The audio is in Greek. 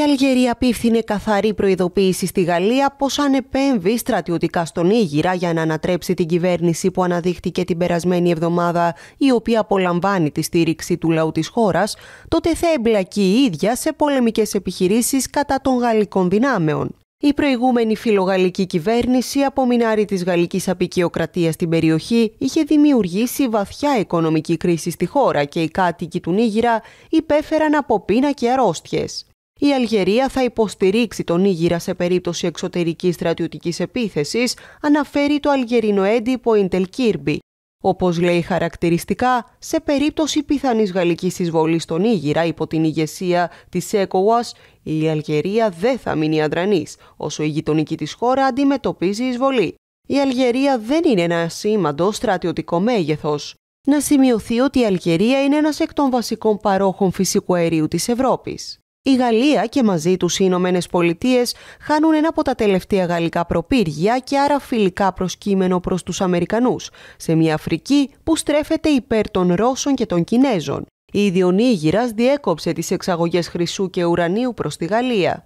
Η Αλγερία απίφθινε καθαρή προειδοποίηση στη Γαλλία πως αν επέμβει στρατιωτικά στον Ήγυρα για να ανατρέψει την κυβέρνηση που αναδείχτηκε την περασμένη εβδομάδα, η οποία απολαμβάνει τη στήριξη του λαού της χώρας, τότε θα εμπλακεί η ίδια σε πολεμικές επιχειρήσεις κατά των γαλλικών δυνάμεων. Η προηγούμενη φιλογαλλική κυβέρνηση, απομεινάρη της γαλλικής απικιοκρατίας στην περιοχή, είχε δημιουργήσει βαθιά οικονομική κρίση στη χώρα και οι κάτοικοι του Νίγηρα υπέφεραν από πείνα και αρρώστιες η Αλγερία θα υποστηρίξει τον Ήγηρα σε περίπτωση εξωτερικής στρατιωτικής επίθεσης αναφέρει το αλγερινό έντυπο Ιντελ Κίρμπι. Όπως λέει χαρακτηριστικά, σε περίπτωση πιθανής γαλλικής εισβολής στον Ήγηρα υπό την ηγεσία της ΕΚΟΟΑΣ, η Αλγερία δεν θα μείνει αδρανής, όσο η γειτονική της χώρα αντιμετωπίζει εισβολή. Η Αλγερία δεν είναι ένα σήμαντο στρατιωτικό μέγεθος. Να σημειωθεί ότι η Αλγερία είναι ένας εκ των βασικών παρόχων φυσικού αερίου της Ευρώπης. Η Γαλλία και μαζί τους οι Ηνωμένες Πολιτείες χάνουν ένα από τα τελευταία γαλλικά προπύργια και άρα φιλικά προσκύμενο προς τους Αμερικανούς, σε μια Αφρική που στρέφεται υπέρ των Ρώσων και των Κινέζων. Η Νίγηρας διέκοψε τις εξαγωγές χρυσού και ουρανίου προς τη Γαλλία.